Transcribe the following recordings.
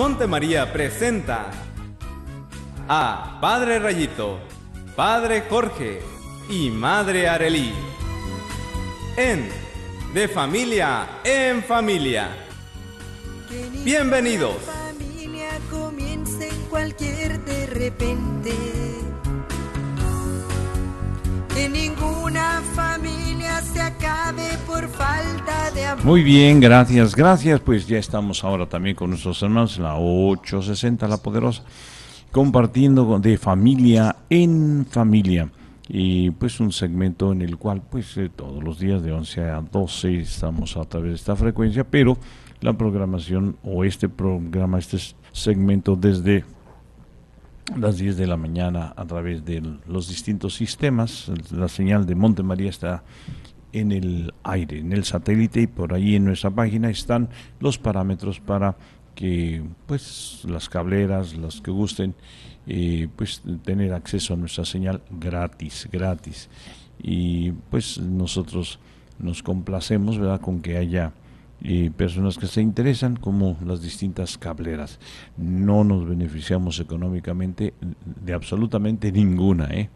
María presenta a Padre Rayito, Padre Jorge y Madre Arelí en De Familia en Familia. Bienvenidos. Familia cualquier de repente ninguna familia se acabe por falta de amor. Muy bien, gracias, gracias. Pues ya estamos ahora también con nuestros hermanos, la 860, la poderosa, compartiendo de familia en familia. Y pues un segmento en el cual pues eh, todos los días de 11 a 12 estamos a través de esta frecuencia, pero la programación o este programa, este segmento desde las 10 de la mañana a través de los distintos sistemas. La señal de Monte está en el aire, en el satélite y por ahí en nuestra página están los parámetros para que pues las cableras, las que gusten, eh, pues tener acceso a nuestra señal gratis, gratis. Y pues nosotros nos complacemos, ¿verdad?, con que haya y personas que se interesan como las distintas cableras. No nos beneficiamos económicamente de absolutamente ninguna, ¿eh?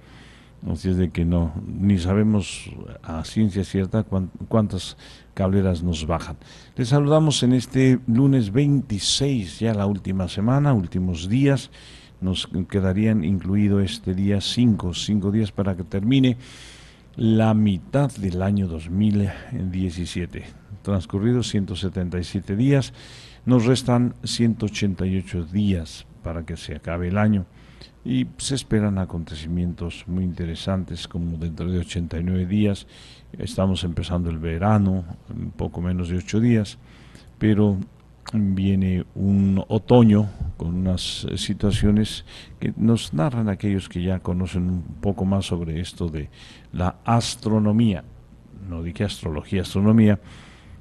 Así es de que no, ni sabemos a ciencia cierta cuántas cableras nos bajan. Les saludamos en este lunes 26, ya la última semana, últimos días. Nos quedarían incluido este día cinco cinco días para que termine la mitad del año 2017 transcurridos 177 días, nos restan 188 días para que se acabe el año y se esperan acontecimientos muy interesantes como dentro de 89 días estamos empezando el verano un poco menos de 8 días pero viene un otoño con unas situaciones que nos narran aquellos que ya conocen un poco más sobre esto de la astronomía no dije astrología astronomía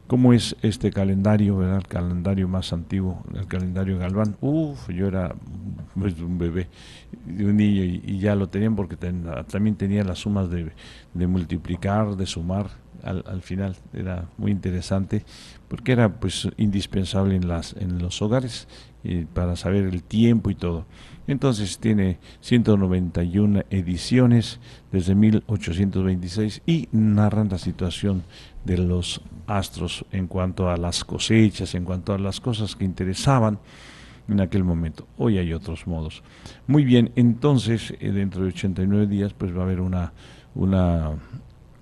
¿Cómo es este calendario, verdad? El calendario más antiguo, el calendario Galván. Uf, yo era pues, un bebé, un niño, y, ya lo tenían porque también tenía las sumas de, de multiplicar, de sumar. Al, final era muy interesante porque era pues indispensable en las en los hogares para saber el tiempo y todo. Entonces tiene 191 ediciones desde 1826 y narran la situación de los astros en cuanto a las cosechas, en cuanto a las cosas que interesaban en aquel momento. Hoy hay otros modos. Muy bien, entonces eh, dentro de 89 días pues va a haber una, una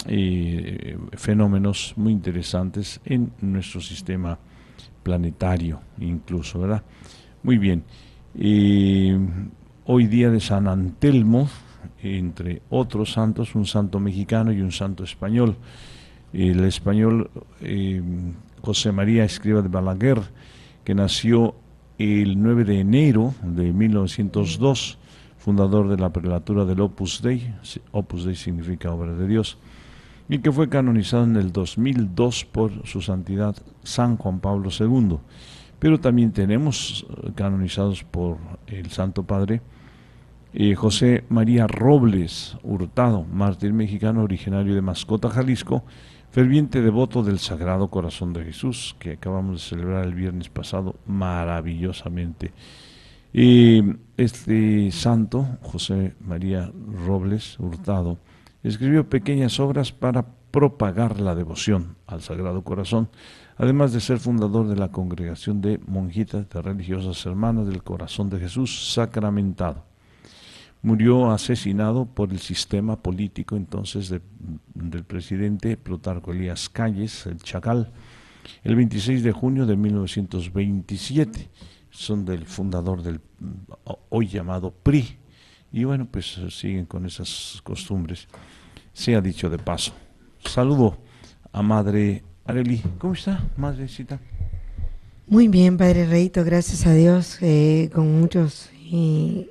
eh, fenómenos muy interesantes en nuestro sistema planetario incluso, ¿verdad? Muy bien. Eh, hoy día de San Antelmo, entre otros santos, un santo mexicano y un santo español el español eh, José María Escriba de Balaguer, que nació el 9 de enero de 1902, fundador de la prelatura del Opus Dei, Opus Dei significa obra de Dios, y que fue canonizado en el 2002 por su santidad San Juan Pablo II. Pero también tenemos eh, canonizados por el Santo Padre eh, José María Robles Hurtado, mártir mexicano originario de Mascota, Jalisco, ferviente devoto del Sagrado Corazón de Jesús, que acabamos de celebrar el viernes pasado maravillosamente. Y este santo, José María Robles Hurtado, escribió pequeñas obras para propagar la devoción al Sagrado Corazón, además de ser fundador de la congregación de monjitas de religiosas hermanas del Corazón de Jesús sacramentado murió asesinado por el sistema político entonces del presidente Plutarco Elías Calles, el Chacal, el 26 de junio de 1927. Son del fundador del hoy llamado PRI. Y bueno, pues eh, siguen con esas costumbres. Se ha dicho de paso. Saludo a Madre Areli. ¿Cómo está, Madrecita? Muy bien, Padre Reito, gracias a Dios, eh, con muchos... Y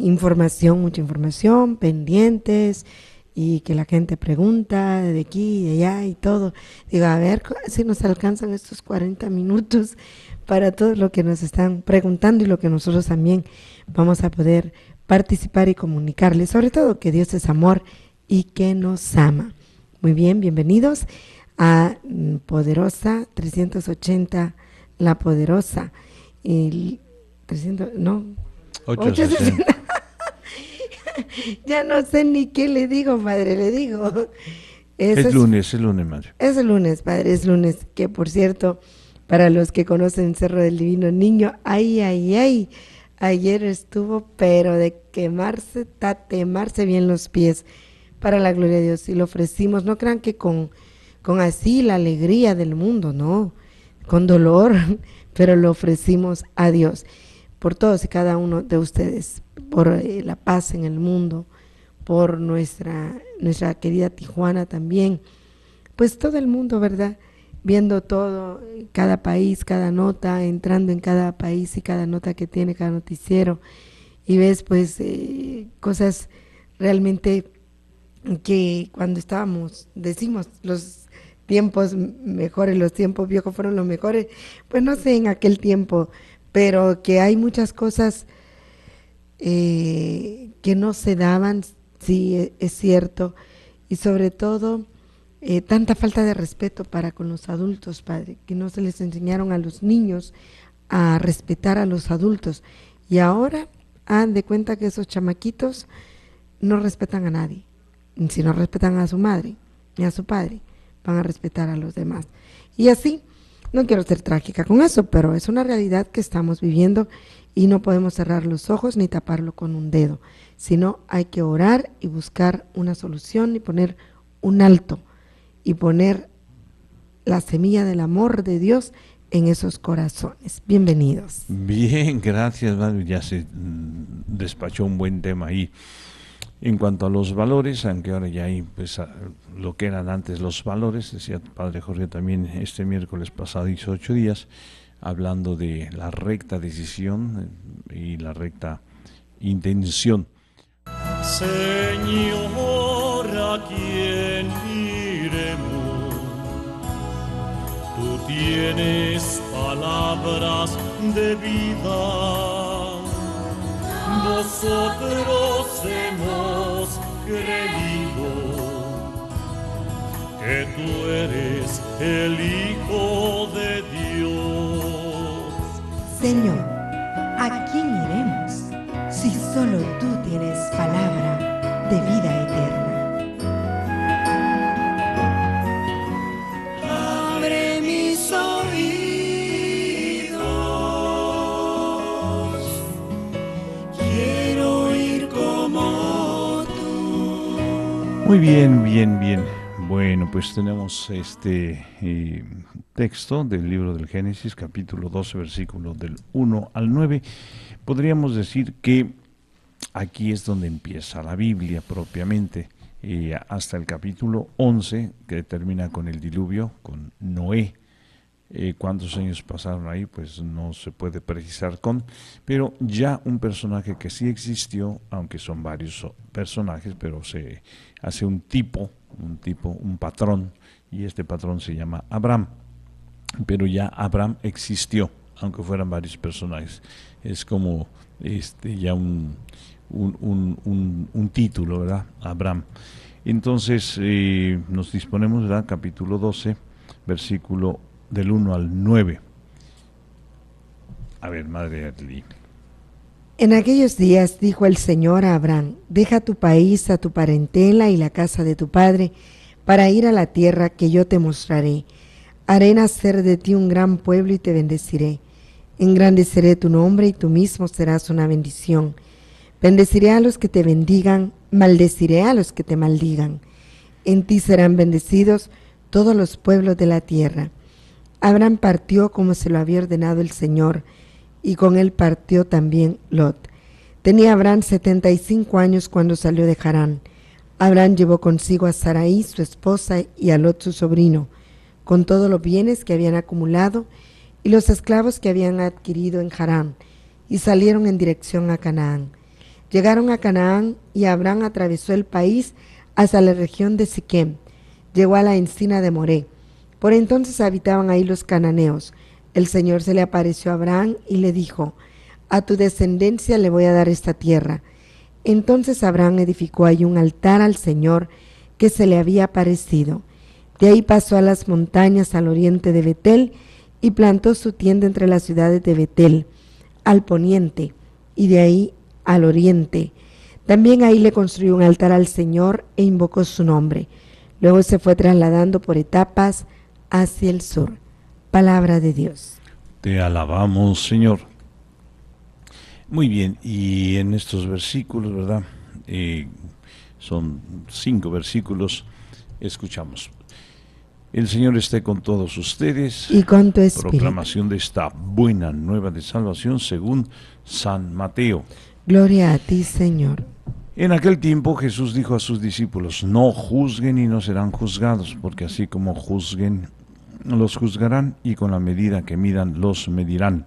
información, mucha información, pendientes y que la gente pregunta de aquí y de allá y todo. Digo, a ver si nos alcanzan estos 40 minutos para todo lo que nos están preguntando y lo que nosotros también vamos a poder participar y comunicarles. Sobre todo que Dios es amor y que nos ama. Muy bien, bienvenidos a mm, Poderosa 380, La Poderosa. El 300, no, ya no sé ni qué le digo, Padre, le digo. es lunes, es lunes, madre. Es lunes, padre, es lunes. Que por cierto, para los que conocen Cerro del Divino Niño, ay, ay, ay, ayer estuvo, pero de quemarse, tatemarse bien los pies, para la gloria de Dios. Y lo ofrecimos, no crean que con, con así la alegría del mundo, no, con dolor, pero lo ofrecimos a Dios por todos y cada uno de ustedes, por eh, la paz en el mundo, por nuestra, nuestra querida Tijuana también, pues todo el mundo, ¿verdad? Viendo todo, cada país, cada nota, entrando en cada país y cada nota que tiene, cada noticiero, y ves pues eh, cosas realmente que cuando estábamos, decimos, los tiempos mejores, los tiempos viejos fueron los mejores, pues no sé en aquel tiempo pero que hay muchas cosas eh, que no se daban, sí, e, es cierto, y sobre todo eh, tanta falta de respeto para con los adultos, padre, que no se les enseñaron a los niños a respetar a los adultos. Y ahora han de cuenta que esos chamaquitos no respetan a nadie. Si no respetan a su madre ni a su padre, van a respetar a los demás. Y así no quiero ser trágica con eso, pero es una realidad que estamos viviendo y no podemos cerrar los ojos ni taparlo con un dedo, sino hay que orar y buscar una solución y poner un alto y poner la semilla del amor de Dios en esos corazones. Bienvenidos. Bien, gracias, Ya se mm, despachó un buen tema ahí. En cuanto a los valores, aunque ahora ya hay pues, lo que eran antes los valores, decía Padre Jorge también este miércoles pasado, 18 días, hablando de la recta decisión eh, y la recta intención. Señor, ¿a iremos? Tú tienes palabras de vida. Nosotros hemos creído que tú eres el Hijo de Dios. Señor, ¿a quién iremos si solo tú tienes palabra? Muy bien, bien, bien. Bueno, pues tenemos este eh, texto del libro del Génesis, capítulo 12, versículo del 1 al 9. Podríamos decir que aquí es donde empieza la Biblia propiamente, eh, hasta el capítulo 11, que termina con el diluvio, con Noé eh, cuántos años pasaron ahí, pues no se puede precisar con, pero ya un personaje que sí existió, aunque son varios personajes, pero se hace un tipo, un tipo, un patrón, y este patrón se llama Abraham. Pero ya Abraham existió, aunque fueran varios personajes. Es como este ya un, un, título, ¿verdad? Abraham. Entonces eh, nos disponemos, ¿verdad? Capítulo 12, versículo del 1 al 9. A ver, madre En aquellos días dijo el Señor a Abraham, deja tu país, a tu parentela y la casa de tu padre, para ir a la tierra que yo te mostraré. Haré nacer de ti un gran pueblo y te bendeciré. Engrandeceré tu nombre y tú mismo serás una bendición. Bendeciré a los que te bendigan, maldeciré a los que te maldigan. En ti serán bendecidos todos los pueblos de la tierra. Abraham partió como se lo había ordenado el Señor, y con él partió también Lot. Tenía Abraham setenta y cinco años cuando salió de Harán. Abraham llevó consigo a Saraí, su esposa, y a Lot, su sobrino, con todos los bienes que habían acumulado y los esclavos que habían adquirido en Harán, y salieron en dirección a Canaán. Llegaron a Canaán y Abraham atravesó el país hasta la región de Siquem. Llegó a la encina de Moré por entonces habitaban ahí los cananeos. El Señor se le apareció a Abraham y le dijo, a tu descendencia le voy a dar esta tierra. Entonces Abraham edificó ahí un altar al Señor que se le había aparecido. De ahí pasó a las montañas al oriente de Betel y plantó su tienda entre las ciudades de Betel, al poniente, y de ahí al oriente. También ahí le construyó un altar al Señor e invocó su nombre. Luego se fue trasladando por etapas hacia el sur. Palabra de Dios. Te alabamos, Señor. Muy bien, y en estos versículos, ¿verdad? Eh, son cinco versículos, escuchamos. El Señor esté con todos ustedes. Y con tu espíritu. Proclamación de esta buena nueva de salvación según San Mateo. Gloria a ti, Señor. En aquel tiempo Jesús dijo a sus discípulos, no juzguen y no serán juzgados, porque así como juzguen los juzgarán y con la medida que midan los medirán.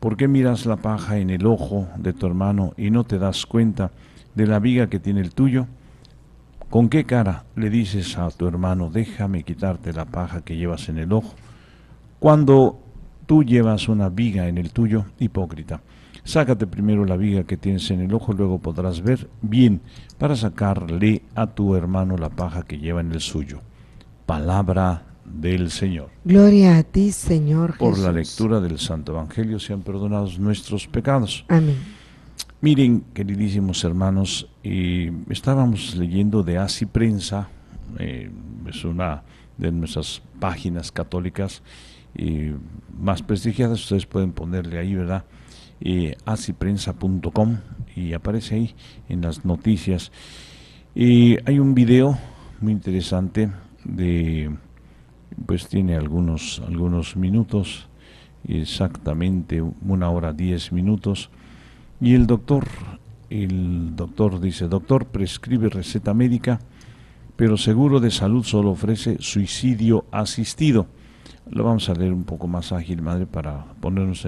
¿Por qué miras la paja en el ojo de tu hermano y no te das cuenta de la viga que tiene el tuyo? ¿Con qué cara le dices a tu hermano, déjame quitarte la paja que llevas en el ojo? Cuando tú llevas una viga en el tuyo, hipócrita, sácate primero la viga que tienes en el ojo, luego podrás ver bien para sacarle a tu hermano la paja que lleva en el suyo. Palabra del Señor. Gloria a ti, Señor. Por la lectura del Santo Evangelio sean perdonados nuestros pecados. Amén. Miren, queridísimos hermanos, eh, estábamos leyendo de Así Prensa, eh, es una de nuestras páginas católicas eh, más prestigiadas, ustedes pueden ponerle ahí, ¿verdad? asiprensa.com y aparece ahí en las noticias. hay un video muy interesante de pues tiene algunos, algunos minutos, exactamente una hora diez minutos, y el doctor, el doctor dice, doctor prescribe receta médica, pero seguro de salud solo ofrece suicidio asistido. Lo vamos a leer un poco más ágil, madre, para ponernos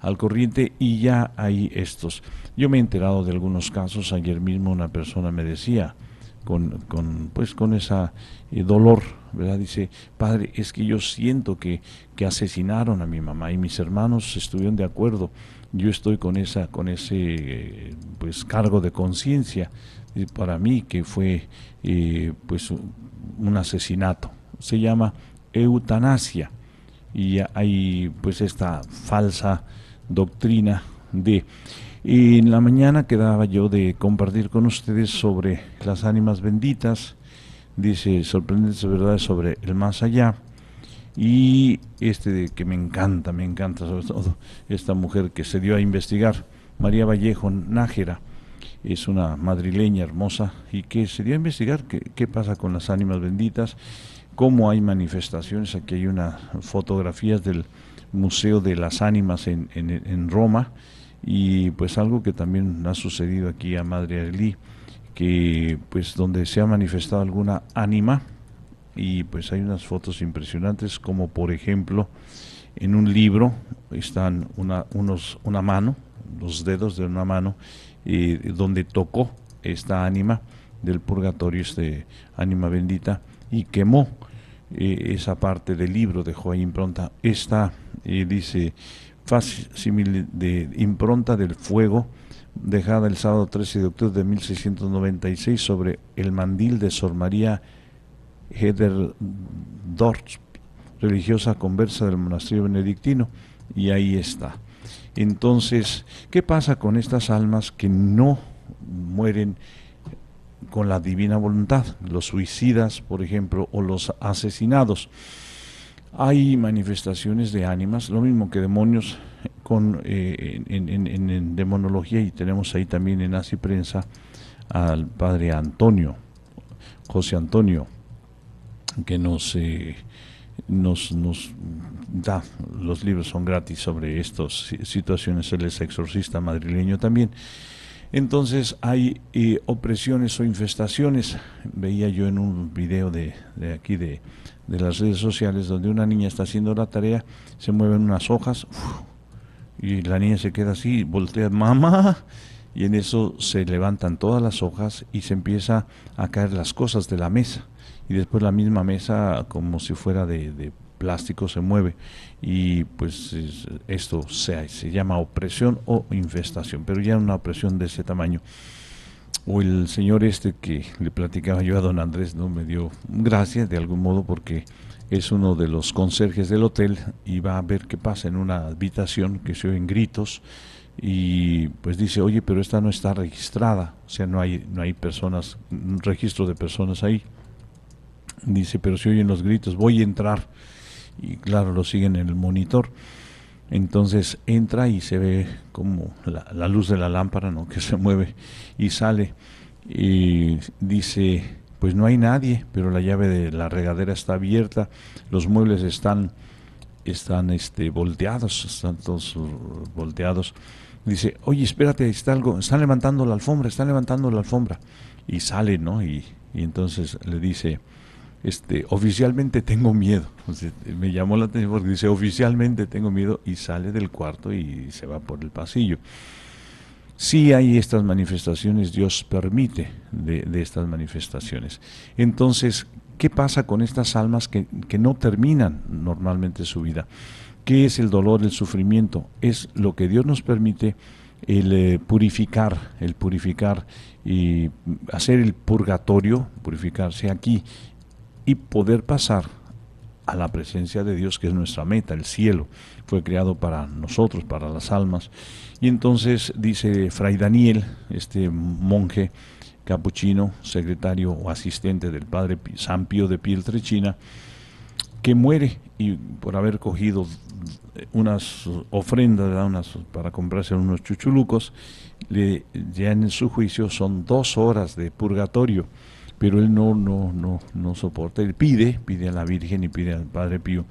al corriente y ya hay estos. Yo me he enterado de algunos casos, ayer mismo una persona me decía, con, pues con esa eh, dolor, ¿verdad? Dice, padre, es que yo siento que, que asesinaron a mi mamá y mis hermanos estuvieron de acuerdo. Yo estoy con esa, con ese pues cargo de conciencia para mí que fue eh, pues un asesinato. Se llama eutanasia y hay pues esta falsa doctrina de y en la mañana quedaba yo de compartir con ustedes sobre las ánimas benditas, dice sorprendentes verdades sobre el más allá. Y este de que me encanta, me encanta sobre todo esta mujer que se dio a investigar, María Vallejo Nájera, es una madrileña hermosa y que se dio a investigar qué, pasa con las ánimas benditas, cómo hay manifestaciones. Aquí hay unas fotografías del Museo de las Ánimas en, en Roma y pues algo que también ha sucedido aquí a Madre Arelí, que pues donde se ha manifestado alguna ánima y pues hay unas fotos impresionantes como por ejemplo en un libro están una, unos, una mano, los dedos de una mano, eh, donde tocó esta ánima del purgatorio, este ánima bendita, y quemó eh, esa parte del libro, dejó ahí impronta. Esta eh, dice fácil de impronta del fuego dejada el sábado 13 de octubre de 1696 sobre el mandil de Sor María Hederdorf, religiosa conversa del monasterio benedictino, y ahí está. Entonces, ¿qué pasa con estas almas que no mueren con la divina voluntad? Los suicidas, por ejemplo, o los asesinados. Hay manifestaciones de ánimas, lo mismo que demonios con, eh, en, demonología y tenemos ahí también en Así Prensa al padre Antonio, José Antonio, que eh, nos, nos, da, los libros son gratis sobre estas situaciones, él es exorcista madrileño también. Entonces hay eh, opresiones o infestaciones, veía yo en un video de aquí de de las redes sociales donde una niña está haciendo la tarea, se mueven unas hojas y la niña se queda así, voltea, mamá, y en eso se levantan todas las hojas y se empieza a caer las cosas de la mesa. Y después la misma mesa, como si fuera de, plástico, se mueve. Y pues esto se, se llama opresión o infestación, pero ya una opresión de ese tamaño o el señor este que le platicaba yo a don Andrés, ¿no? Me dio gracias de algún modo porque es uno de los conserjes del hotel y va a ver qué pasa en una habitación que se oyen gritos y pues dice, oye, pero esta no está registrada, o sea, no hay, no hay personas, registro de personas ahí. Dice, pero si oyen los gritos, voy a entrar. Y claro, lo siguen en el monitor. Entonces entra y se ve como la, luz de la lámpara, ¿no? Que se mueve y sale y dice, pues no hay nadie, pero la llave de la regadera está abierta, los muebles están están este, volteados, están todos volteados. Dice, oye, espérate, está algo, están levantando la alfombra, están levantando la alfombra. Y sale, ¿no? y entonces le dice, este, oficialmente tengo miedo. me llamó la atención porque dice, oficialmente tengo miedo y sale del cuarto y se va por el pasillo. si hay estas manifestaciones, Dios permite de, estas manifestaciones. Entonces, ¿qué pasa con estas almas que, no terminan normalmente su vida? ¿Qué es el dolor, el sufrimiento? Es lo que Dios nos permite el eh, purificar, el purificar y hacer el purgatorio, purificarse aquí y poder pasar a la presencia de Dios, que es nuestra meta, el cielo. Fue creado para nosotros, para las almas. Y entonces dice Fray Daniel, este monje capuchino, secretario o asistente del padre San Pío de Pieltrechina, que muere y por haber cogido unas ofrendas para comprarse unos chuchulucos, le, ya en su juicio son dos horas de purgatorio pero él no, no, no, no soporta, él pide, pide a la Virgen y pide al Padre Pío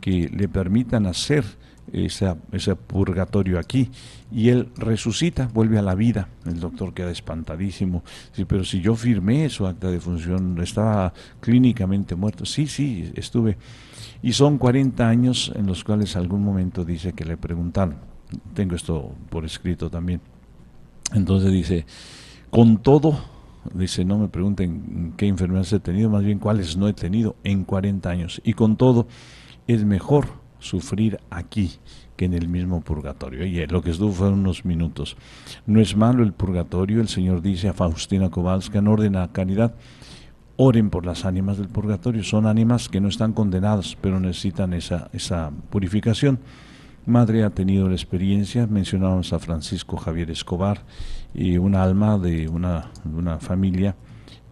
que le permitan hacer ese, ese purgatorio aquí. Y él resucita, vuelve a la vida. El doctor queda espantadísimo. Sí, pero si yo firmé su acta de función, estaba clínicamente muerto. Sí, sí, estuve. Y son 40 años en los cuales algún momento dice que le preguntaron. Tengo esto por escrito también. Entonces dice, con todo dice, no me pregunten qué enfermedades he tenido, más bien cuáles no he tenido en 40 años. Y con todo, es mejor sufrir aquí que en el mismo purgatorio. Y lo que estuvo fueron unos minutos. No es malo el purgatorio, el Señor dice a Faustina Kowalska en orden a caridad, oren por las ánimas del purgatorio. Son ánimas que no están condenadas, pero necesitan esa, esa purificación. Madre ha tenido la experiencia, mencionábamos a Francisco Javier Escobar, y un alma de una, una familia,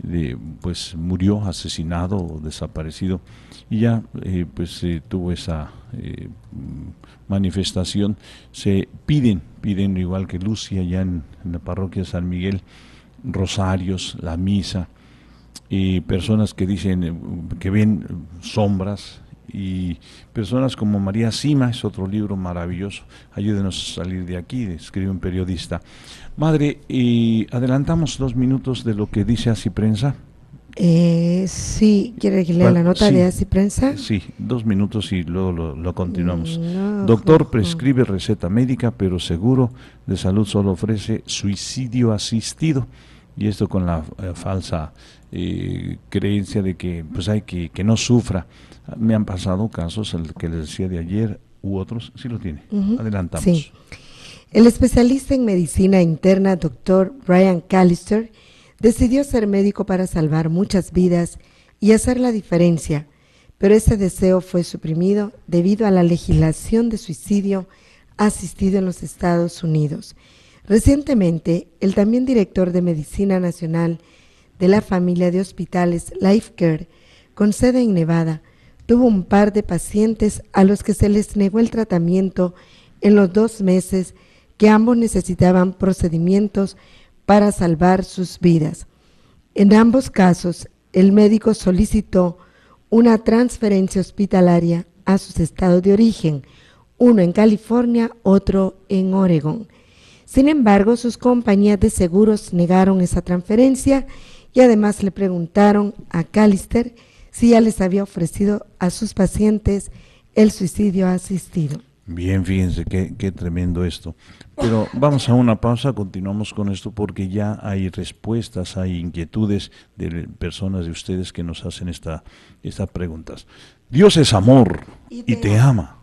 de, pues murió asesinado o desaparecido y ya eh, pues tuvo esa eh, manifestación. Se piden, piden igual que Lucia allá en, la parroquia de San Miguel, rosarios, la misa, y personas que dicen eh, que ven sombras, y personas como María cima es otro libro maravilloso, ayúdenos a salir de aquí, escribe un periodista. Madre, y adelantamos dos minutos de lo que dice Así Prensa. Eh, sí, ¿quiere que lea la nota de Así Prensa? Sí, dos minutos y luego lo, continuamos. Mm, Doctor prescribe receta médica, pero seguro de salud solo ofrece suicidio asistido. Y esto con la eh, falsa eh, creencia de que pues hay que, que no sufra. Me han pasado casos, el que les decía de ayer u otros, sí lo tiene. Adelantamos. El especialista en medicina interna, doctor Brian Callister, decidió ser médico para salvar muchas vidas y hacer la diferencia, pero ese deseo fue suprimido debido a la legislación de suicidio asistido en los Estados Unidos. Recientemente, el también director de Medicina Nacional de la familia de hospitales LifeCare, con sede en Nevada, tuvo un par de pacientes a los que se les negó el tratamiento en los dos meses que ambos necesitaban procedimientos para salvar sus vidas. En ambos casos, el médico solicitó una transferencia hospitalaria a sus estados de origen, uno en California, otro en Oregón. Sin embargo, sus compañías de seguros negaron esa transferencia y además le preguntaron a Callister si ya les había ofrecido a sus pacientes el suicidio asistido. Bien, fíjense qué, tremendo esto. Pero vamos a una pausa, continuamos con esto porque ya hay respuestas, hay inquietudes de personas de ustedes que nos hacen esta, estas preguntas. Dios es amor y te, y te ama.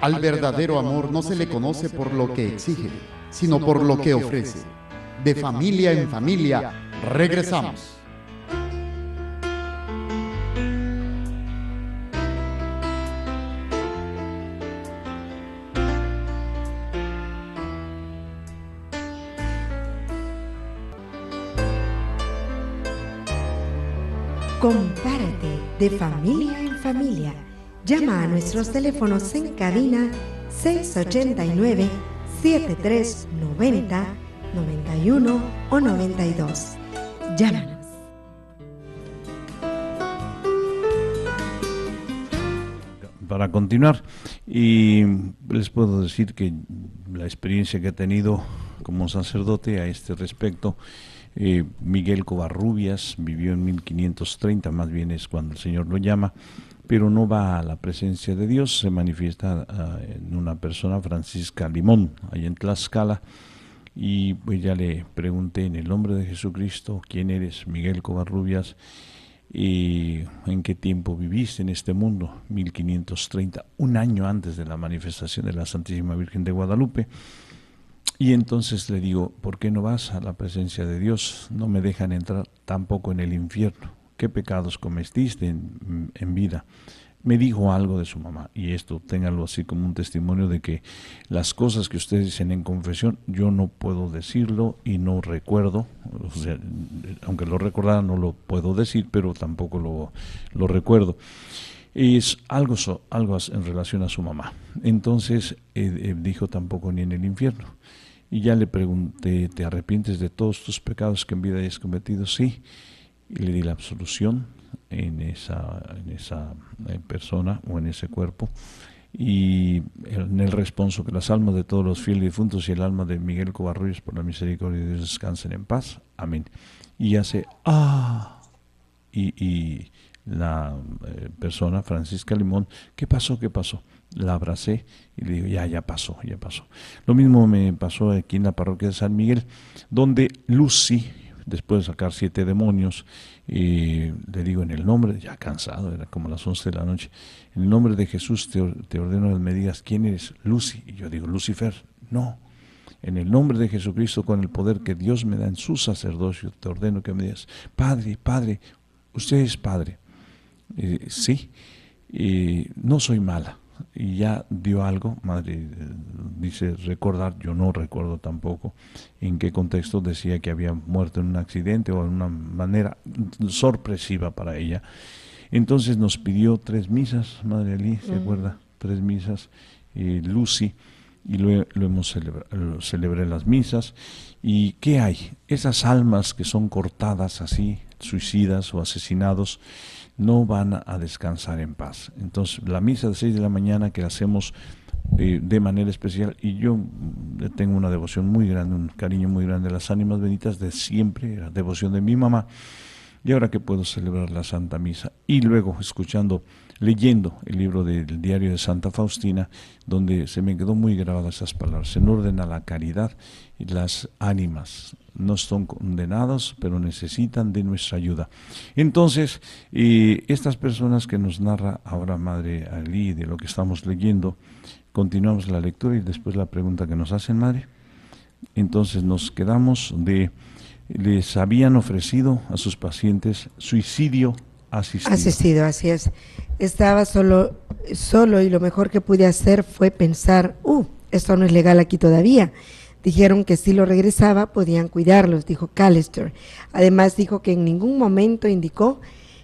Al verdadero amor no se le conoce por lo que exige, sino por lo que ofrece. De familia en familia, regresamos. Compárate de familia en familia. Llama a nuestros teléfonos en cabina 689 7390 91 o 92. Llámanos. para continuar. Y les puedo decir que la experiencia que he tenido como sacerdote a este respecto eh, Miguel Covarrubias vivió en 1530, más bien es cuando el Señor lo llama, pero no va a la presencia de Dios, se manifiesta ah, en una persona, Francisca Limón, allá en Tlaxcala, y pues ya le pregunté en el nombre de Jesucristo, ¿quién eres, Miguel Covarrubias? ¿Y en qué tiempo viviste en este mundo? 1530, un año antes de la manifestación de la Santísima Virgen de Guadalupe. Y entonces le digo, ¿por qué no vas a la presencia de Dios? No me dejan entrar tampoco en el infierno. ¿Qué pecados cometiste en, en, vida? Me dijo algo de su mamá. Y esto ténganlo así como un testimonio de que las cosas que ustedes dicen en confesión, yo no puedo decirlo y no recuerdo. O sea, aunque lo recordara, no lo puedo decir, pero tampoco lo, lo recuerdo es algo, algo en relación a su mamá. Entonces eh, eh, dijo tampoco ni en el infierno. Y ya le pregunté, ¿te arrepientes de todos tus pecados que en vida hayas cometido? Sí. Y le di la absolución en esa, en esa eh, persona o en ese cuerpo. Y en el responso que las almas de todos los fieles difuntos y el alma de Miguel Covarrubias por la misericordia de Dios descansen en paz. Amén. Y hace, ah, y, la eh, persona, Francisca Limón, ¿qué pasó? ¿Qué pasó? la abracé y le digo, ya, ya pasó, ya pasó. Lo mismo me pasó aquí en la parroquia de San Miguel, donde Lucy, después de sacar siete demonios, y eh, le digo en el nombre, ya cansado, era como las once de la noche, en el nombre de Jesús te, ordeno que me digas quién eres, Lucy. Y yo digo, Lucifer, no. En el nombre de Jesucristo, con el poder que Dios me da en su sacerdocio, te ordeno que me digas, Padre, Padre, usted es Padre. Eh, sí, y eh, no soy mala y ya dio algo. madre eh, dice recordar, yo no recuerdo tampoco en qué contexto decía que había muerto en un accidente o de una manera sorpresiva para ella. Entonces nos pidió tres misas, Madre alí ¿se mm. acuerda? Tres misas, eh, Lucy, y lo, lo hemos celebrado, las misas. ¿Y qué hay? Esas almas que son cortadas así, suicidas o asesinados, no van a descansar en paz. Entonces, la misa de 6 de la mañana que hacemos eh, de manera especial, y yo mm, tengo una devoción muy grande, un cariño muy grande a las ánimas benditas de siempre, la devoción de mi mamá, y ahora que puedo celebrar la Santa Misa. Y luego escuchando, leyendo el libro del diario de Santa Faustina, donde se me quedó muy grabada esas palabras. En orden a la caridad, y las ánimas no son condenados, pero necesitan de nuestra ayuda. Entonces, eh, estas personas que nos narra ahora Madre Ali de lo que estamos leyendo, continuamos la lectura y después la pregunta que nos hacen, Madre. Entonces nos quedamos de les habían ofrecido a sus pacientes suicidio asistido. Asistido, así es. Estaba solo, solo y lo mejor que pude hacer fue pensar, uh, esto no es legal aquí todavía. Dijeron que si lo regresaba podían cuidarlos, dijo Callister. Además dijo que en ningún momento indicó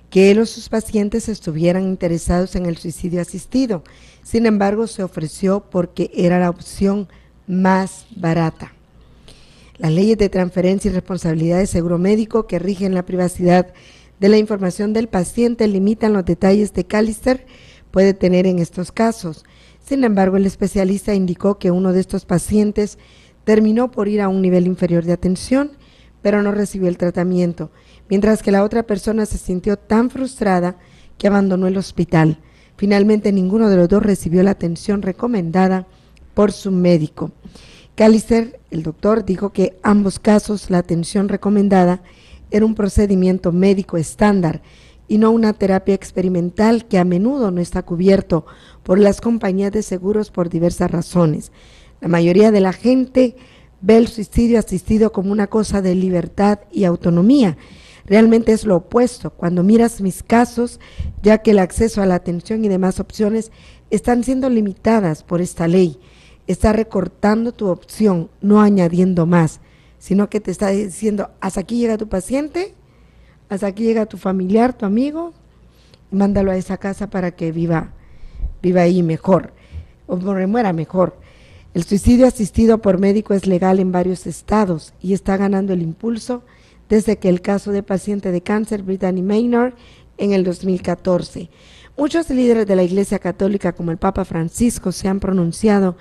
que él o sus pacientes estuvieran interesados en el suicidio asistido. Sin embargo, se ofreció porque era la opción más barata. Las leyes de transferencia y responsabilidad de seguro médico que rigen la privacidad de la información del paciente limitan los detalles que Callister puede tener en estos casos. Sin embargo, el especialista indicó que uno de estos pacientes terminó por ir a un nivel inferior de atención, pero no recibió el tratamiento, mientras que la otra persona se sintió tan frustrada que abandonó el hospital. Finalmente, ninguno de los dos recibió la atención recomendada por su médico. Callister, el doctor, dijo que ambos casos la atención recomendada era un procedimiento médico estándar y no una terapia experimental que a menudo no está cubierto por las compañías de seguros por diversas razones. La mayoría de la gente ve el suicidio asistido como una cosa de libertad y autonomía. Realmente es lo opuesto. Cuando miras mis casos, ya que el acceso a la atención y demás opciones están siendo limitadas por esta ley, está recortando tu opción, no añadiendo más, sino que te está diciendo, hasta aquí llega tu paciente, hasta aquí llega tu familiar, tu amigo, mándalo a esa casa para que viva, viva ahí mejor, o muera mejor. El suicidio asistido por médico es legal en varios estados y está ganando el impulso desde que el caso de paciente de cáncer Brittany Maynard en el 2014. Muchos líderes de la Iglesia Católica, como el Papa Francisco, se han pronunciado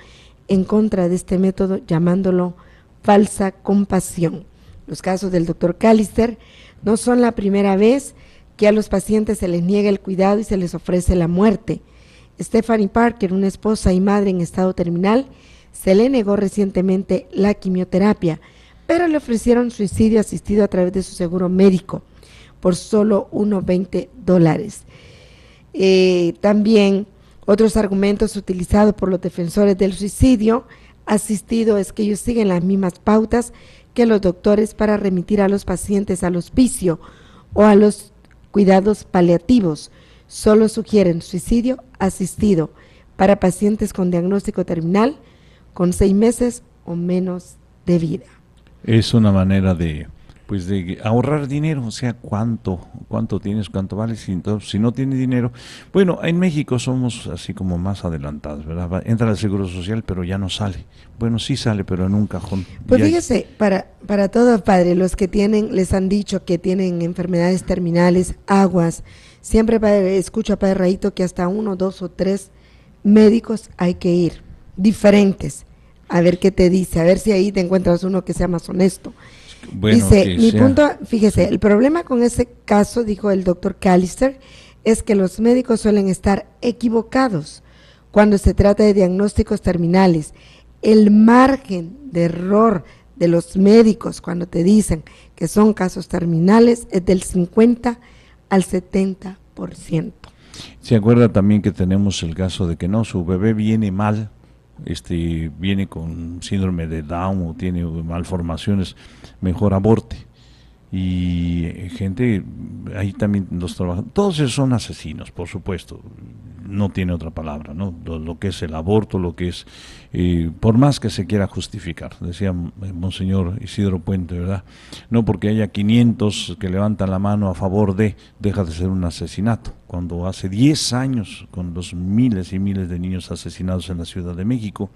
en contra de este método llamándolo falsa compasión. Los casos del doctor Callister no son la primera vez que a los pacientes se les niega el cuidado y se les ofrece la muerte. Stephanie Parker, una esposa y madre en estado terminal, se le negó recientemente la quimioterapia, pero le ofrecieron suicidio asistido a través de su seguro médico por solo 1.20 dólares. Eh, también otros argumentos utilizados por los defensores del suicidio asistido es que ellos siguen las mismas pautas que los doctores para remitir a los pacientes al hospicio o a los cuidados paliativos. Solo sugieren suicidio asistido para pacientes con diagnóstico terminal con seis meses o menos de vida. Es una manera de pues de ahorrar dinero, o sea, cuánto, cuánto tienes, cuánto vale. si, no tiene dinero, bueno, en México somos así como más adelantados, ¿verdad? Entra al Seguro Social, pero ya no sale. Bueno, sí sale, pero en un cajón. Pues fíjese, para, para todo padre, los que tienen, les han dicho que tienen enfermedades terminales, aguas, siempre padre, escucho a Padre que hasta uno, dos o tres médicos hay que ir, diferentes, a ver qué te dice, a ver si ahí te encuentras uno que sea más honesto Dice, mi punto, fíjese, el problema con ese caso, dijo el doctor Callister, es que los médicos suelen estar equivocados cuando se trata de diagnósticos terminales. El margen de error de los médicos cuando te dicen que son casos terminales es del 50 al 70%. Se acuerda también que tenemos el caso de que no, su bebé viene mal, este viene con síndrome de Down o tiene malformaciones mejor aborte. Y eh, gente, ahí también los trabajan todos ellos son asesinos, por supuesto, no tiene otra palabra, ¿no? Lo, que es el aborto, lo que es, eh, por más que se quiera justificar, decía eh, Monseñor Isidro Puente, ¿verdad? No porque haya 500 que levantan la mano a favor de, deja de ser un asesinato, cuando hace 10 años, con los miles y miles de niños asesinados en la Ciudad de México,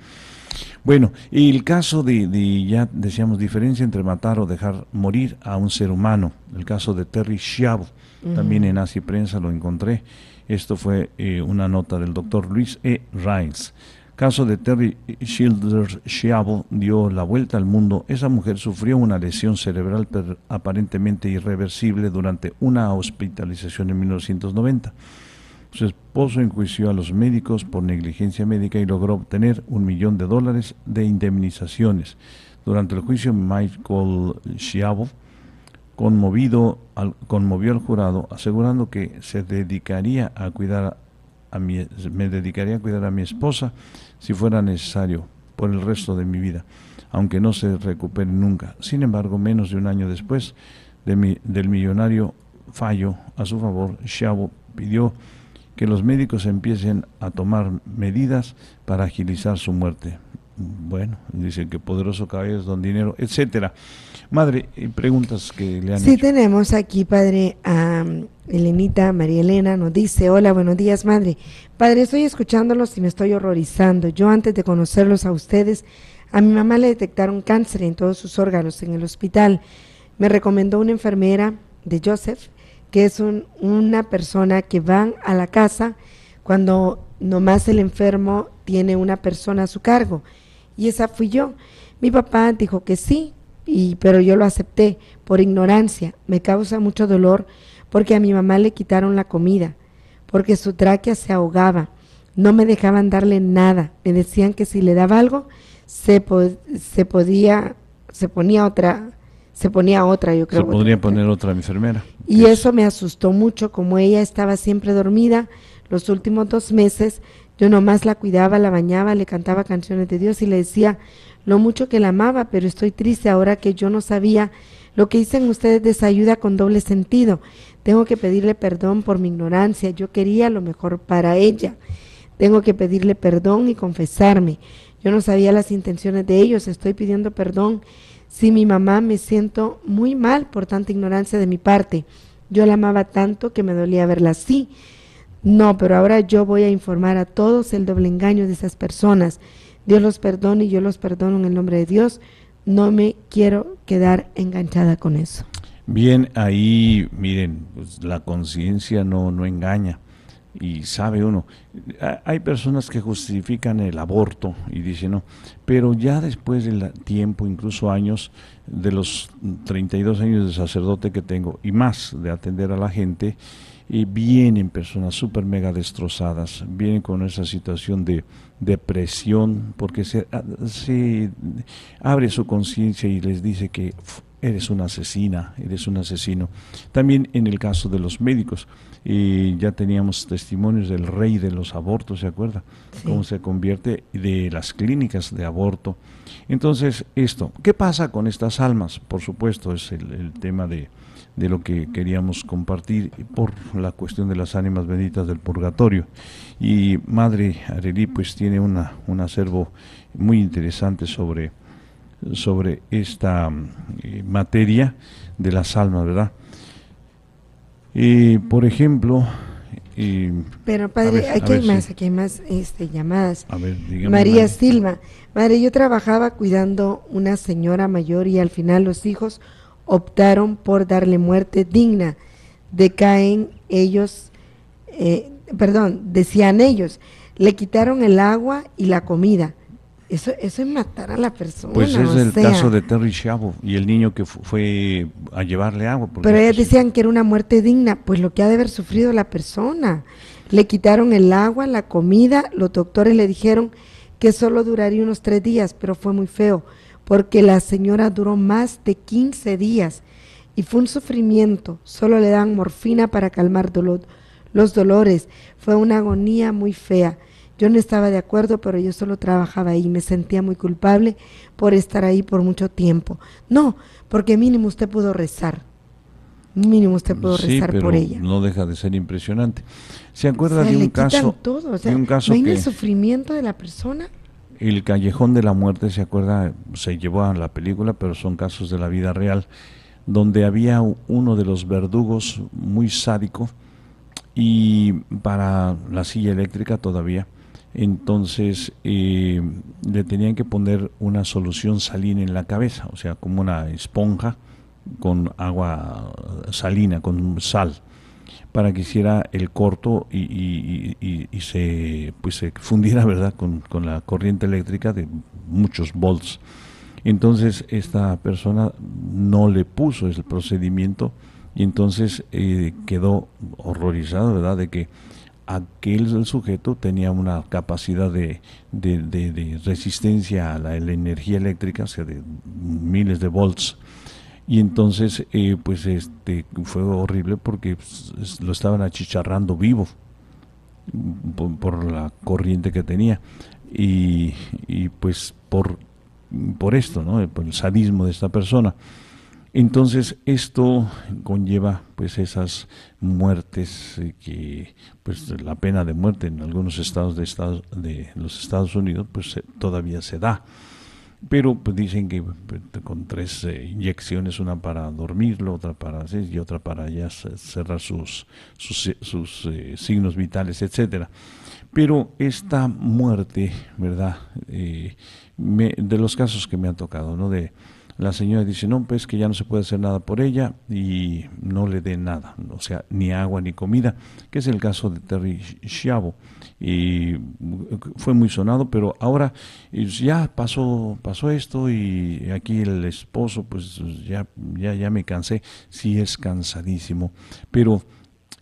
bueno, y el caso de, ya decíamos, diferencia entre matar o dejar morir a un ser humano. El caso de Terry Schiavo, también en Así Prensa lo encontré. Esto fue eh, una nota del doctor Luis E. Riles. Caso de Terry Shields Schiavo dio la vuelta al mundo. Esa mujer sufrió una lesión cerebral aparentemente irreversible durante una hospitalización en 1990. Su esposo enjuició a los médicos por negligencia médica y logró obtener un millón de dólares de indemnizaciones. Durante el juicio, Michael Schiavo conmovido conmovió al jurado asegurando que se dedicaría a cuidar a mi, me dedicaría a cuidar a mi esposa si fuera necesario por el resto de mi vida, aunque no se recupere nunca. Sin embargo, menos de un año después de mi, del millonario fallo a su favor, Schiavo pidió que los médicos empiecen a tomar medidas para agilizar su muerte. Bueno, dicen que poderoso es don dinero, etcétera. Madre, eh, preguntas que le han Sí, tenemos aquí, padre, a mm, Elenita, María Elena, nos dice, hola, buenos días, madre. Padre, estoy escuchándolos y me estoy horrorizando. Yo antes de conocerlos a ustedes, a mi mamá le detectaron cáncer en todos sus órganos en el hospital. Me recomendó una enfermera de Joseph que es una persona que van a la casa cuando nomás el enfermo tiene una persona a su cargo. Y esa fui yo. Mi papá dijo que sí, y, pero yo lo acepté por ignorancia. Me causa mucho dolor porque a mi mamá le quitaron la comida, porque su tráquea se ahogaba. No me dejaban darle nada. Me decían que si le daba algo, se, se podía, se ponía otra, se ponía otra, yo creo. Se podría poner otra enfermera. Y eso me asustó mucho, como ella estaba siempre dormida, los últimos dos meses yo nomás la cuidaba, la bañaba, le cantaba canciones de Dios y le decía lo mucho que la amaba, pero estoy triste ahora que yo no sabía lo que dicen ustedes ayuda con doble sentido. Tengo que pedirle perdón por mi ignorancia, yo quería lo mejor para ella. Tengo que pedirle perdón y confesarme. Yo no sabía las intenciones de ellos, estoy pidiendo perdón si mi mamá me siento muy mal por tanta ignorancia de mi parte. Yo la amaba tanto que me dolía verla así. No, pero ahora yo voy a informar a todos el doble engaño de esas personas. Dios los perdone y yo los perdono en el nombre de Dios. No me quiero quedar enganchada con eso. Bien, ahí miren, pues, la conciencia no, no engaña y sabe uno, hay personas que justifican el aborto y dicen no, pero ya después del tiempo, incluso años, de los 32 años de sacerdote que tengo y más de atender a la gente, y eh, vienen personas súper mega destrozadas, vienen con esa situación de depresión, porque se abre su conciencia y les dice que eres una asesina, eres un asesino. También en el caso de los médicos, y ya teníamos testimonios del rey de los abortos, ¿se acuerda? Cómo se convierte de las clínicas de aborto. Entonces, esto, ¿qué pasa con estas almas? Por supuesto, es el, tema de, de lo que queríamos compartir por la cuestión de las ánimas benditas del purgatorio. Y Madre Arelí pues tiene una, un acervo muy interesante sobre, sobre esta eh, materia de las almas, ¿verdad? Y, por ejemplo... Pero padre, aquí, más, aquí más, llamadas. María, Silva, madre, yo trabajaba cuidando una señora mayor y al final los hijos optaron por darle muerte digna. Decaen ellos, eh, perdón, decían ellos, le quitaron el agua y la comida eso, es matar a la persona. Pues es el caso de Terry Shabo y el niño que fue a llevarle agua. Pero ellos pues, decían que era una muerte digna, pues lo que ha de haber sufrido la persona. Le quitaron el agua, la comida, los doctores le dijeron que solo duraría unos tres días, pero fue muy feo, porque la señora duró más de 15 días y fue un sufrimiento. Solo le dan morfina para calmar los dolores. Fue una agonía muy fea. Yo no estaba de acuerdo, pero yo solo trabajaba ahí, me sentía muy culpable por estar ahí por mucho tiempo. No, porque mínimo usted pudo rezar. Mínimo usted pudo rezar por ella. No deja de ser impresionante. ¿Se acuerda de, un caso, todo, un caso, el sufrimiento de la persona? El callejón de la muerte, ¿se acuerda? Se llevó a la película, pero son casos de la vida real, donde había uno de los verdugos muy sádico y para la silla eléctrica todavía entonces eh, le tenían que poner una solución salina en la cabeza, o sea, como una esponja con agua salina, con sal, para que hiciera el corto y, se, pues, se fundiera ¿verdad? Con, con, la corriente eléctrica de muchos volts. Entonces esta persona no le puso el procedimiento y entonces eh, quedó horrorizado ¿verdad? de que aquel sujeto tenía una capacidad de, resistencia a la, energía eléctrica, o sea, de miles de volts. Y entonces, eh, pues este fue horrible porque pues, lo estaban achicharrando vivo por, la corriente que tenía. Y, pues por, esto, ¿no? Por el sadismo de esta persona. Entonces esto conlleva pues esas muertes eh, que pues la pena de muerte en algunos estados de, estados, de los Estados Unidos pues todavía se da. Pero pues, dicen que pues, con tres eh, inyecciones, una para dormirlo, otra para hacer y otra para ya cerrar sus, sus, sus eh, signos vitales, etcétera. Pero esta muerte, ¿verdad? de los casos que me han tocado, ¿no? De, la señora dice, no, pues que ya no se puede hacer nada por ella y no le dé nada, o sea, ni agua ni comida, que es el caso de Terry Schiavo. Y eh, fue muy sonado, pero ahora eh, ya pasó, pasó esto y aquí el esposo, pues ya, ya, ya me cansé, sí es cansadísimo. Pero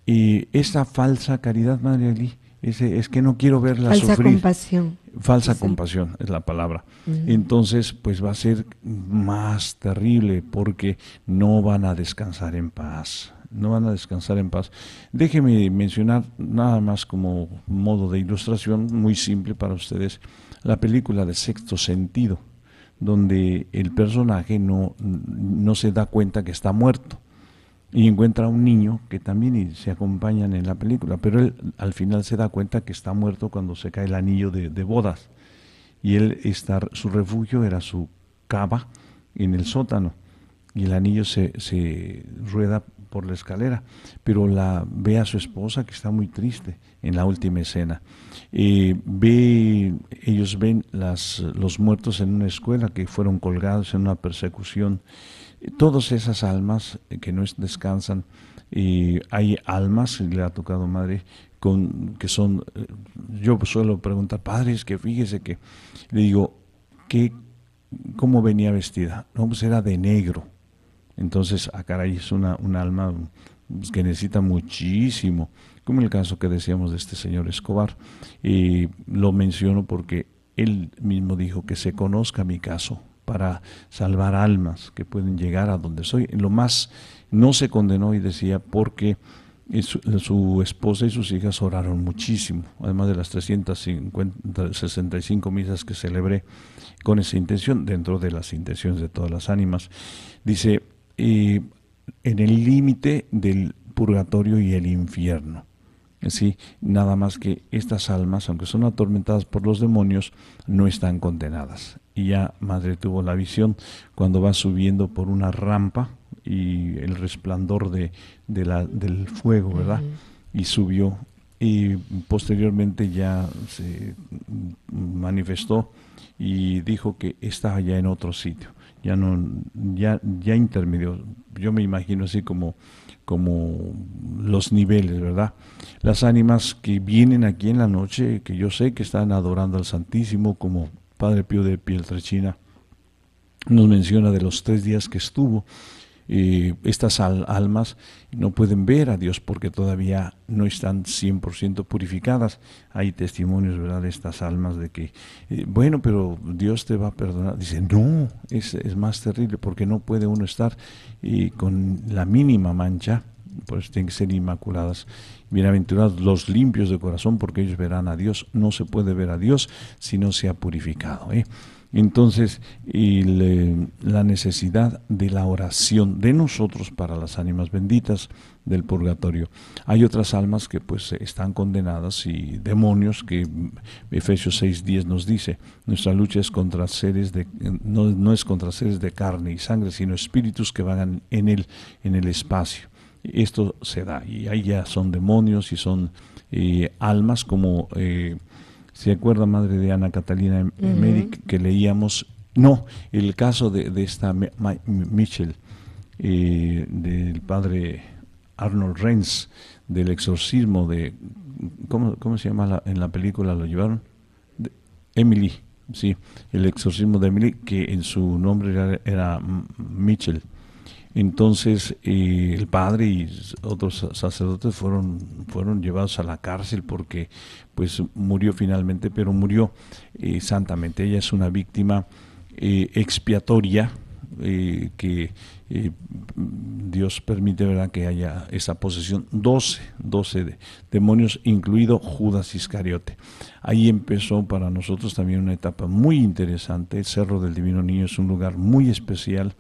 y eh, esa falsa caridad, Madre Ali, es, que no quiero verla sufrir. Falsa compasión. Falsa compasión es la palabra. Entonces, pues va a ser más terrible porque no van a descansar en paz. No van a descansar en paz. Déjeme mencionar nada más como modo de ilustración muy simple para ustedes la película de Sexto Sentido, donde el personaje no, no se da cuenta que está muerto y encuentra a un niño que también se acompañan en la película, pero él al final se da cuenta que está muerto cuando se cae el anillo de, bodas y él su refugio era su cava en el sótano y el anillo se, rueda por la escalera, pero la ve a su esposa que está muy triste en la última escena. Eh, ve, ellos ven los muertos en una escuela que fueron colgados en una persecución todas esas almas eh, que no descansan, y hay almas, le ha tocado madre, con, que son, eh, yo suelo preguntar, padres, que fíjese que, le digo, ¿qué, ¿cómo venía vestida? No, pues era de negro. Entonces, a ah, es una, un alma pues, que necesita muchísimo, como el caso que decíamos de este señor Escobar. Y lo menciono porque él mismo dijo que se conozca mi caso, para salvar almas que pueden llegar a donde soy. Lo más no se condenó y decía porque su, esposa y sus hijas oraron muchísimo, además de las 365 misas que celebré con esa intención, dentro de las intenciones de todas las ánimas. Dice, eh, en el límite del purgatorio y el infierno. Sí, nada más que estas almas, aunque son atormentadas por los demonios, no están condenadas. Y ya Madre tuvo la visión cuando va subiendo por una rampa y el resplandor de, la, del fuego, ¿verdad? Y subió y posteriormente ya se manifestó y dijo que estaba ya en otro sitio, ya no, ya, ya intermedio Yo me imagino así como como los niveles, ¿verdad? Las ánimas que vienen aquí en la noche, que yo sé que están adorando al Santísimo, como Padre Pío de Trechina nos menciona de los tres días que estuvo y estas almas no pueden ver a Dios porque todavía no están 100% purificadas. Hay testimonios, ¿verdad?, de estas almas de que, eh, bueno, pero Dios te va a perdonar. Dice, no, es, más terrible porque no puede uno estar y con la mínima mancha pues tienen que ser inmaculadas. Bienaventurados los limpios de corazón, porque ellos verán a Dios. No se puede ver a Dios si no se ha purificado. ¿eh? Entonces, y la necesidad de la oración de nosotros para las ánimas benditas del purgatorio. Hay otras almas que pues están condenadas y demonios que Efesios 6.10 nos dice, nuestra lucha es contra seres de, no, no es contra seres de carne y sangre, sino espíritus que van en el, en el espacio. Esto se da y ahí ya son demonios y son eh, almas como... Eh, ¿Se acuerda, madre de Ana Catalina uh que leíamos? No, el caso de, esta Mitchell, eh, del padre Arnold Renz, del exorcismo de. ¿Cómo, cómo se llama en la película? ¿Lo llevaron? Emily, sí, el exorcismo de Emily, que en su nombre era, era Mitchell. Entonces eh, el padre y otros sacerdotes fueron, fueron llevados a la cárcel porque pues murió finalmente, pero murió eh, santamente. Ella es una víctima eh, expiatoria que Dios permite que haya esa posesión. 12, 12 demonios, incluido Judas Iscariote. Ahí empezó para nosotros también una etapa muy interesante. El Cerro del Divino Niño es un lugar muy especial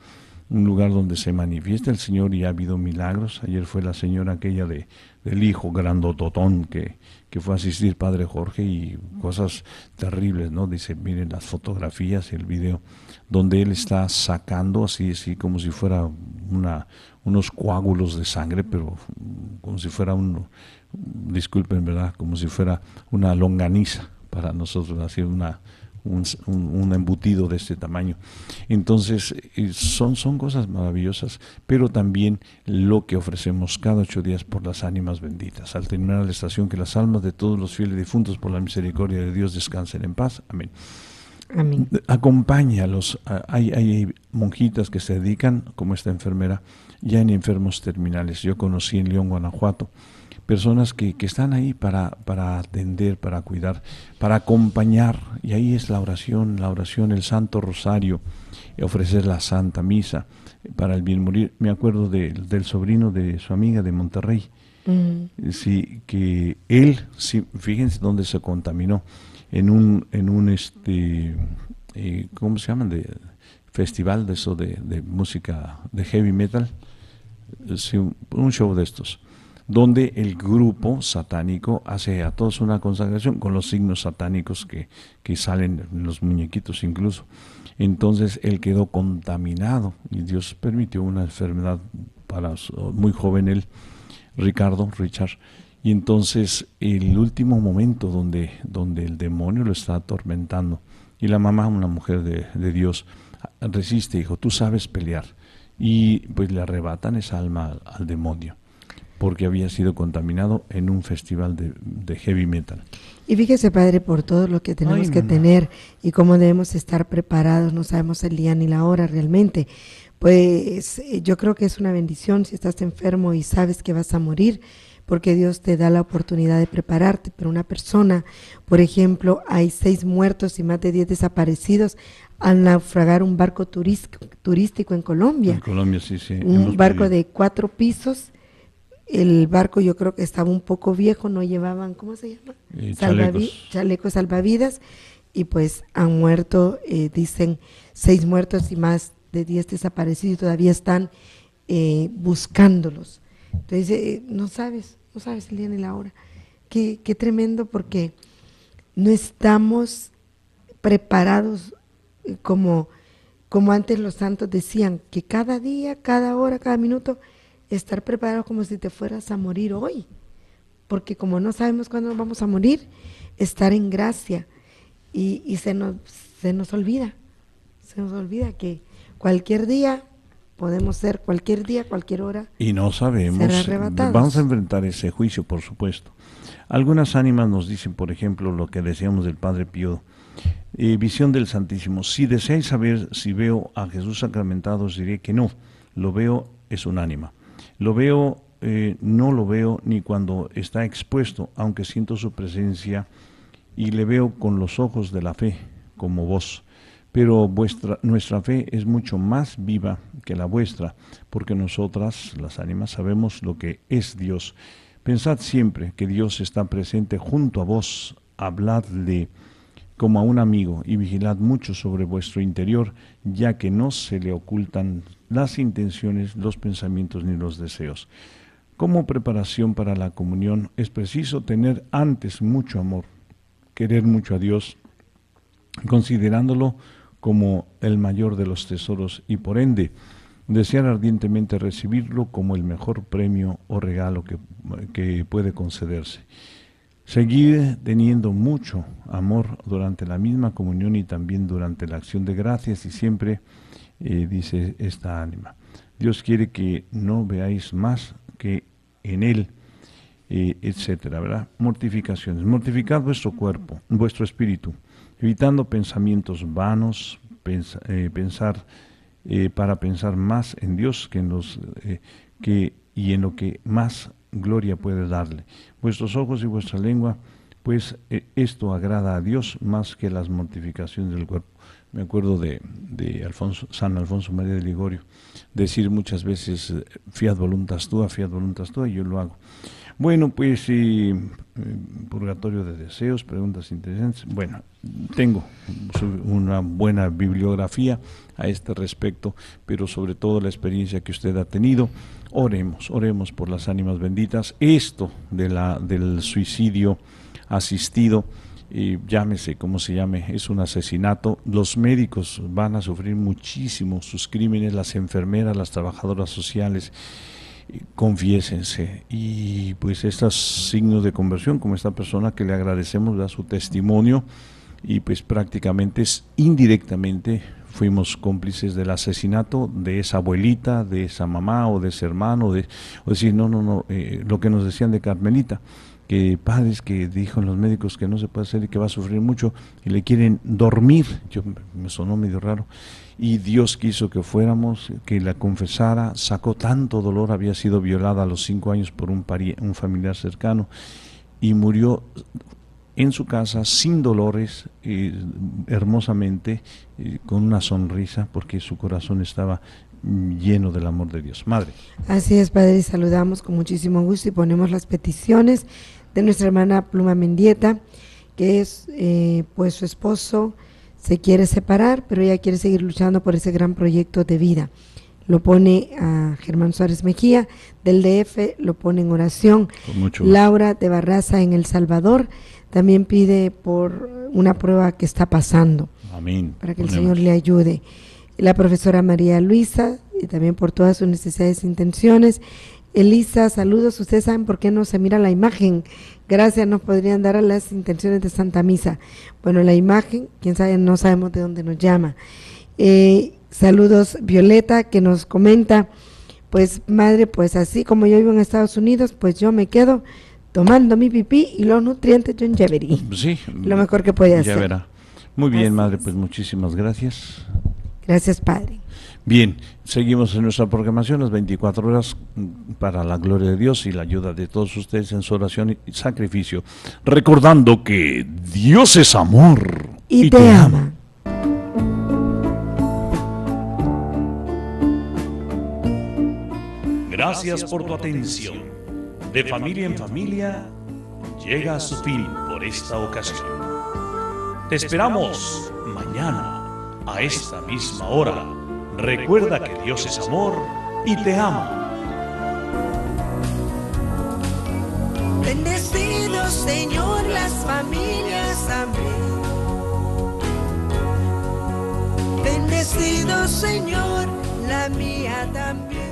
un lugar donde se manifiesta el Señor y ha habido milagros. Ayer fue la señora aquella de, del hijo grandototón que, que fue a asistir Padre Jorge y cosas terribles, ¿no? Dice, miren las fotografías y el video donde él está sacando así, así como si fuera una, unos coágulos de sangre, pero como si fuera un, disculpen, ¿verdad? Como si fuera una longaniza para nosotros, así una un, embutido de este tamaño. Entonces, eh, son, son cosas maravillosas, pero también lo que ofrecemos cada ocho días por las ánimas benditas. Al terminar la estación, que las almas de todos los fieles difuntos por la misericordia de Dios descansen en paz. Amén. Amén. Acompáñalos. Hay, hay monjitas que se dedican, como esta enfermera, ya en enfermos terminales. Yo conocí en León, Guanajuato, personas que, están ahí para, para, atender, para cuidar, para acompañar. Y ahí es la oración, la oración, el Santo Rosario, ofrecer la Santa Misa para el bien morir. Me acuerdo del sobrino de su amiga de Monterrey, mm. sí, que él, fíjense dónde se contaminó, en un, en un este, eh, ¿cómo se llaman? De, festival de eso de, música, de heavy metal, un show de estos donde el grupo satánico hace a todos una consagración con los signos satánicos que, que salen en los muñequitos incluso. Entonces él quedó contaminado y Dios permitió una enfermedad para muy joven él, Ricardo, Richard. Y entonces el último momento donde, donde el demonio lo está atormentando y la mamá, una mujer de, Dios, resiste, dijo, tú sabes pelear. Y pues le arrebatan esa alma al demonio porque había sido contaminado en un festival de, heavy metal. Y fíjese, padre, por todo lo que tenemos que tener y cómo debemos estar preparados, no sabemos el día ni la hora realmente. Pues eh, yo creo que es una bendición si estás enfermo y sabes que vas a morir, porque Dios te da la oportunidad de prepararte. Pero una persona, por ejemplo, hay seis muertos y más de diez desaparecidos al naufragar un barco turístico, turístico en Colombia. En Colombia, sí, sí. Un barco de cuatro pisos el barco yo creo que estaba un poco viejo, no llevaban, ¿cómo se llama? Eh, chalecos. salvavidas y pues han muerto, eh, dicen, seis muertos y más de diez desaparecidos y todavía están eh, buscándolos. Entonces, no sabes, no sabes el día ni la hora. Qué, tremendo porque no estamos preparados como, como antes los santos decían, que cada día, cada hora, cada minuto estar preparado como si te fueras a morir hoy, porque como no sabemos cuándo vamos a morir, estar en gracia y, se, nos, se nos olvida, se nos olvida que cualquier día podemos ser cualquier día, cualquier hora. Y no sabemos, vamos a enfrentar ese juicio, por supuesto. Algunas ánimas nos dicen, por ejemplo, lo que decíamos del Padre Pío, eh, visión del Santísimo, si deseáis saber si veo a Jesús sacramentado, os diré que no, lo veo es un ánima. Lo veo, eh, no lo veo ni cuando está expuesto, aunque siento su presencia y le veo con los ojos de la fe, como vos. Pero vuestra, nuestra fe es mucho más viva que la vuestra, porque nosotras, las ánimas, sabemos lo que es Dios. Pensad siempre que Dios está presente junto a vos, habladle como a un amigo, y vigilad mucho sobre vuestro interior, ya que no se le ocultan las intenciones, los pensamientos ni los deseos. Como preparación para la comunión es preciso tener antes mucho amor, querer mucho a Dios, considerándolo como el mayor de los tesoros y por ende desear ardientemente recibirlo como el mejor premio o regalo que, puede concederse. Seguir teniendo mucho amor durante la misma comunión y también durante la acción de gracias y siempre, eh, dice esta ánima. Dios quiere que no veáis más que en Él, eh, etcétera, Mortificaciones. Mortificad vuestro cuerpo, vuestro espíritu, evitando pensamientos vanos, eh, pensar para pensar más en Dios que en los que y en lo que más gloria puede darle. Vuestros ojos y vuestra lengua, pues eh, esto agrada a Dios más que las mortificaciones del cuerpo. Me acuerdo de, Alfonso, San Alfonso María de Ligorio decir muchas veces, fiat voluntas tua, fiat voluntas tua, y yo lo hago. Bueno, pues y... Eh, purgatorio de Deseos, Preguntas interesantes Bueno, tengo una buena bibliografía a este respecto, pero sobre todo la experiencia que usted ha tenido. Oremos, oremos por las ánimas benditas. Esto de la, del suicidio asistido, y eh, llámese como se llame, es un asesinato. Los médicos van a sufrir muchísimo sus crímenes, las enfermeras, las trabajadoras sociales confiésense. Y pues estos signos de conversión, como esta persona que le agradecemos, da su testimonio y pues prácticamente es indirectamente fuimos cómplices del asesinato de esa abuelita, de esa mamá o de ese hermano, de, o decir, no, no, no, eh, lo que nos decían de Carmelita, que padres que dijo en los médicos que no se puede hacer y que va a sufrir mucho y le quieren dormir, yo me sonó medio raro, y Dios quiso que fuéramos, que la confesara, sacó tanto dolor, había sido violada a los cinco años por un, un familiar cercano y murió en su casa sin dolores, eh, hermosamente, eh, con una sonrisa, porque su corazón estaba mm, lleno del amor de Dios. Madre. Así es, Padre, saludamos con muchísimo gusto y ponemos las peticiones de nuestra hermana Pluma Mendieta, que es eh, pues su esposo, se quiere separar, pero ella quiere seguir luchando por ese gran proyecto de vida. Lo pone a Germán Suárez Mejía del DF, lo pone en oración. Laura de Barraza en El Salvador también pide por una prueba que está pasando. Amén. Para que el Señor le ayude. La profesora María Luisa, y también por todas sus necesidades e intenciones. Elisa, saludos. Ustedes saben por qué no se mira la imagen. Gracias, nos podrían dar a las intenciones de Santa Misa. Bueno, la imagen, quién sabe, no sabemos de dónde nos llama. Eh, saludos, Violeta, que nos comenta, pues madre, pues así como yo vivo en Estados Unidos, pues yo me quedo tomando mi pipí y los nutrientes John Jevery. Sí. Lo mejor que puede hacer. Ya verá. Muy bien, madre, pues muchísimas gracias. Gracias, padre. Bien, seguimos en nuestra programación las 24 horas mm, para la gloria de Dios y la ayuda de todos ustedes en su oración y sacrificio, recordando que Dios es amor y, te, ama. ama. Gracias por tu atención. De familia en familia, llega a su fin por esta ocasión. Te esperamos mañana a esta misma hora Recuerda que Dios es amor y te ama. Bendecido Señor las familias, también. Bendecido Señor la mía también.